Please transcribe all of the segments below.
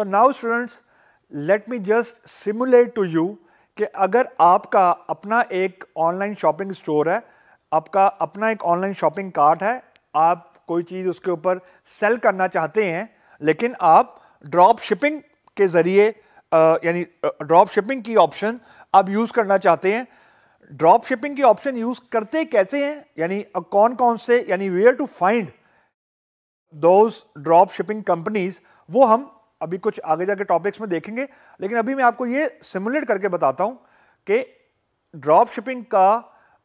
so now students let me just simulate to you कि अगर आपका अपना एक ऑनलाइन शॉपिंग स्टोर है आपका अपना एक ऑनलाइन शॉपिंग कार्ट है आप कोई चीज़ उसके ऊपर सेल करना चाहते हैं लेकिन आप ड्रॉप शिपिंग के ज़रिए यानी ड्रॉप शिपिंग की ऑप्शन आप यूज़ करना चाहते हैं ड्रॉप शिपिंग की ऑप्शन यूज़ करते कैसे हैं यानी कौन कौन से यानी where to find those drop shipping companies वो हम अभी कुछ आगे जाके टॉपिक्स में देखेंगे लेकिन अभी मैं आपको ये सिमुलेट करके बताता हूँ कि ड्रॉप शिपिंग का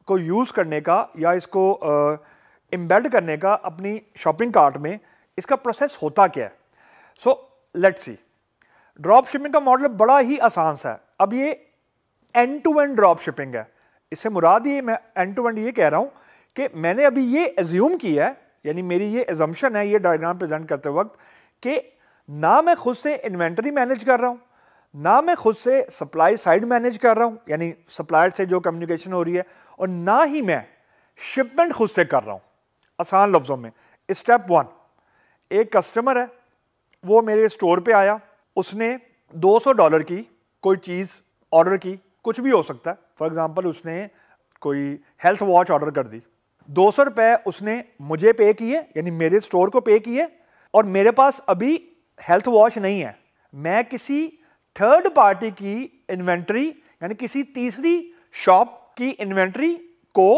को यूज़ करने का या इसको एम्बेड करने का अपनी शॉपिंग कार्ट में इसका प्रोसेस होता क्या है so let's see drop shipping का मॉडल बड़ा ही आसान सा है अब ये end to end drop shipping है इससे मुराद ये मैं एंड टू एंड ये कह रहा हूँ कि मैंने अभी ये एज्यूम किया है यानी मेरी ये एजम्पन है ये डायग्राम प्रेजेंट करते वक्त कि ना मैं खुद से इन्वेंटरी मैनेज कर रहा हूँ ना मैं खुद से सप्लाई साइड मैनेज कर रहा हूँ यानी सप्लायर से जो कम्युनिकेशन हो रही है और ना ही मैं शिपमेंट खुद से कर रहा हूँ आसान लफ्ज़ों में स्टेप वन एक कस्टमर है वो मेरे स्टोर पे आया उसने 200 डॉलर की कोई चीज़ ऑर्डर की कुछ भी हो सकता है फॉर एग्ज़ाम्पल उसने कोई हेल्थ वॉच ऑर्डर कर दी दो सौ रुपये उसने मुझे पे किए यानी मेरे स्टोर को पे किए और मेरे पास अभी हेल्थ वॉश नहीं है मैं किसी थर्ड पार्टी की इन्वेंट्री यानी किसी तीसरी शॉप की इन्वेंट्री को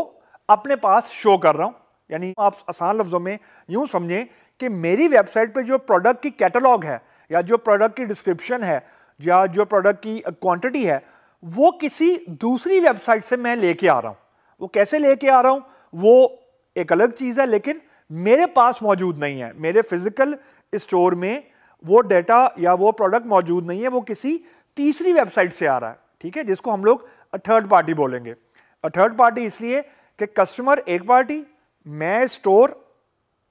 अपने पास शो कर रहा हूँ यानी आप आसान लफ्ज़ों में यूँ समझें कि मेरी वेबसाइट पे जो प्रोडक्ट की कैटलॉग है या जो प्रोडक्ट की डिस्क्रिप्शन है या जो प्रोडक्ट की क्वांटिटी है वो किसी दूसरी वेबसाइट से मैं लेके आ रहा हूँ वो कैसे लेके आ रहा हूँ वो एक अलग चीज़ है लेकिन मेरे पास मौजूद नहीं है मेरे फिजिकल स्टोर में वो डेटा या वो प्रोडक्ट मौजूद नहीं है वो किसी तीसरी वेबसाइट से आ रहा है ठीक है जिसको हम लोग थर्ड पार्टी बोलेंगे थर्ड पार्टी इसलिए कि कस्टमर एक पार्टी मैं स्टोर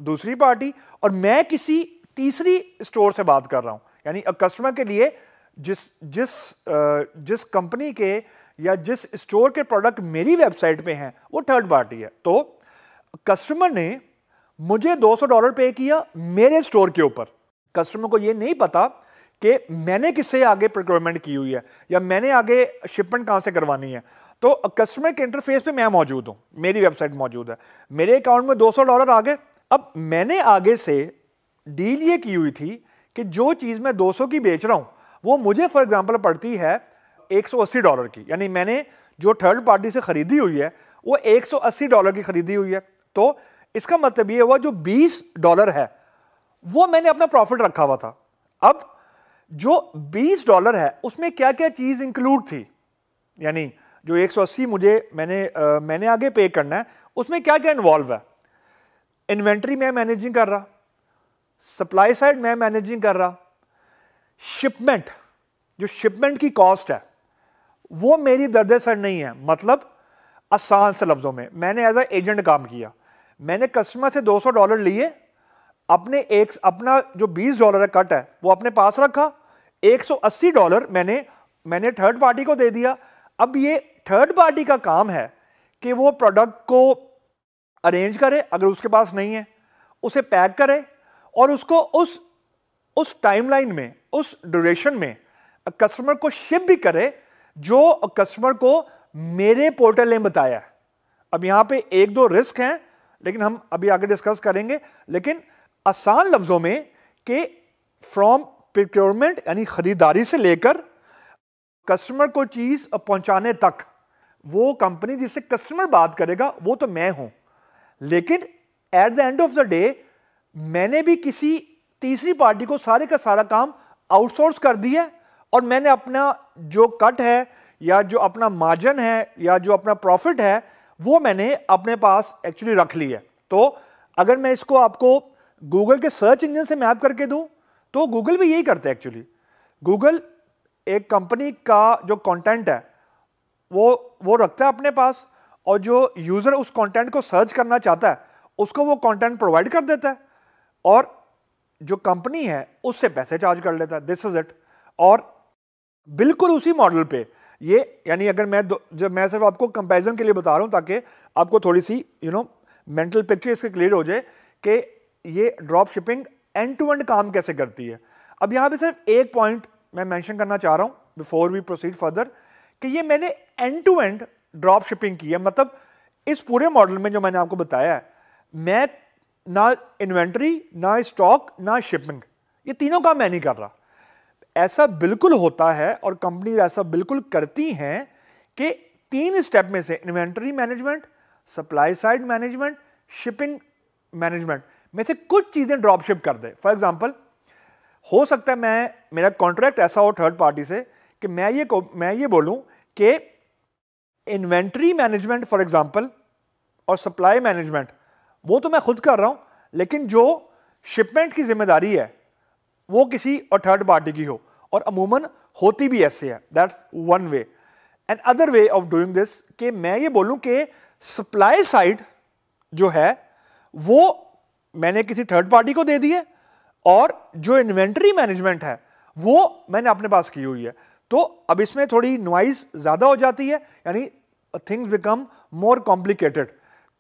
दूसरी पार्टी और मैं किसी तीसरी स्टोर से बात कर रहा हूं यानी कस्टमर के लिए जिस जिस जिस कंपनी के या जिस स्टोर के प्रोडक्ट मेरी वेबसाइट पे हैं वो थर्ड पार्टी है तो कस्टमर ने मुझे 200 डॉलर पे किया मेरे स्टोर के ऊपर कस्टमर को ये नहीं पता कि मैंने किससे आगे प्रोक्योरमेंट की हुई है या मैंने आगे शिपमेंट कहाँ से करवानी है तो कस्टमर के इंटरफेस पे मैं मौजूद हूँ मेरी वेबसाइट मौजूद है मेरे अकाउंट में 200 डॉलर आ गए अब मैंने आगे से डील ये की हुई थी कि जो चीज़ मैं 200 की बेच रहा हूँ वो मुझे फॉर एग्जांपल पड़ती है 180 डॉलर की यानी मैंने जो थर्ड पार्टी से ख़रीदी हुई है वो 180 डॉलर की ख़रीदी हुई है तो इसका मतलब ये हुआ जो बीस डॉलर है वो मैंने अपना प्रॉफिट रखा हुआ था अब जो 20 डॉलर है उसमें क्या क्या चीज़ इंक्लूड थी यानी जो 180 मुझे मैंने आ, मैंने आगे पे करना है उसमें क्या क्या इन्वॉल्व है इन्वेंट्री मैं मैनेजिंग कर रहा सप्लाई साइड मैं मैनेजिंग कर रहा शिपमेंट जो शिपमेंट की कॉस्ट है वो मेरी दर्द सर नहीं है मतलब आसान से लफ्ज़ों में मैंने एज ए एजेंट काम किया मैंने कस्टमर से 200 डॉलर लिए अपने एक अपना जो 20 डॉलर का कट है वो अपने पास रखा 180 डॉलर मैंने मैंने थर्ड पार्टी को दे दिया अब ये थर्ड पार्टी का काम है कि वो प्रोडक्ट को अरेंज करे अगर उसके पास नहीं है उसे पैक करे और उसको उस उस टाइमलाइन में उस ड्यूरेशन में कस्टमर को शिप भी करे जो कस्टमर को मेरे पोर्टल ने बताया अब यहाँ पे एक दो रिस्क हैं लेकिन हम अभी आगे डिस्कस करेंगे लेकिन आसान लफ्ज़ों में कि फ्रॉम प्रिक्योरमेंट यानी ख़रीदारी से लेकर कस्टमर को चीज़ पहुंचाने तक वो कंपनी जिससे कस्टमर बात करेगा वो तो मैं हूं लेकिन at the end of the day मैंने भी किसी तीसरी पार्टी को सारे का सारा काम आउटसोर्स कर दिया और मैंने अपना जो कट है या जो अपना मार्जिन है या जो अपना प्रॉफिट है वो मैंने अपने पास एक्चुअली रख लिया तो अगर मैं इसको आपको गूगल के सर्च इंजन से मैप करके दूं तो गूगल भी यही करते हैं एक्चुअली गूगल एक कंपनी का जो कंटेंट है वो वो रखता है अपने पास और जो यूज़र उस कंटेंट को सर्च करना चाहता है उसको वो कंटेंट प्रोवाइड कर देता है और जो कंपनी है उससे पैसे चार्ज कर लेता है दिस इज़ इट और बिल्कुल उसी मॉडल पे ये यानी अगर मैं जब मैं सिर्फ आपको कंपैरिजन के लिए बता रहा हूँ ताकि आपको थोड़ी सी यू नो मेंटल पिक्चर इसके क्लियर हो जाए कि ये drop shipping end to end काम कैसे करती है अब यहां पे सिर्फ एक पॉइंट मैं मेंशन करना चाह रहा हूं बिफोर वी प्रोसीड फर्दर कि ये मैंने end to end drop shipping की है मतलब इस पूरे मॉडल में जो मैंने आपको बताया है मैं ना इन्वेंट्री ना स्टॉक ना शिपिंग ये तीनों काम मैं नहीं कर रहा ऐसा बिल्कुल होता है और कंपनीज ऐसा बिल्कुल करती हैं कि तीन स्टेप में से inventory management supply side management shipping management में से कुछ चीज़ें ड्रॉपशिप कर दे फॉर एग्जाम्पल हो सकता है मैं मेरा कॉन्ट्रैक्ट ऐसा हो थर्ड पार्टी से कि मैं ये मैं ये बोलूँ कि इन्वेंट्री मैनेजमेंट फॉर एग्जाम्पल और सप्लाई मैनेजमेंट वो तो मैं खुद कर रहा हूँ लेकिन जो शिपमेंट की जिम्मेदारी है वो किसी और थर्ड पार्टी की हो और अमूमन होती भी ऐसे है that's one way and other way of doing this कि मैं ये बोलूं कि सप्लाई साइड जो है वो मैंने किसी थर्ड पार्टी को दे दिए और जो इन्वेंट्री मैनेजमेंट है वो मैंने अपने पास की हुई है तो अब इसमें थोड़ी नॉइस ज़्यादा हो जाती है यानी थिंग्स बिकम मोर कॉम्प्लिकेटेड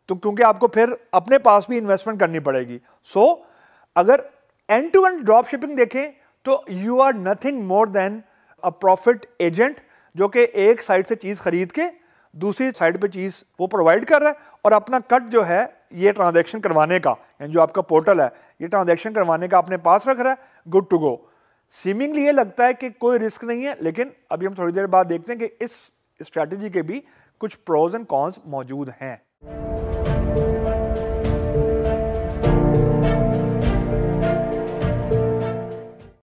तो क्योंकि आपको फिर अपने पास भी इन्वेस्टमेंट करनी पड़ेगी सो so, अगर end to end drop shipping देखें तो you are nothing more than a profit agent जो कि एक साइड से चीज़ खरीद के दूसरी साइड पे चीज़ वो प्रोवाइड कर रहा है और अपना कट जो है ये ट्रांजेक्शन करवाने का यानी जो आपका पोर्टल है ये ट्रांजेक्शन करवाने का आपने पास रख रहा है गुड टू गो सीमिंगली ये लगता है कि कोई रिस्क नहीं है लेकिन अभी हम थोड़ी देर बाद देखते हैं कि इस स्ट्रैटेजी के भी कुछ प्रोज एंड कॉन्स मौजूद हैं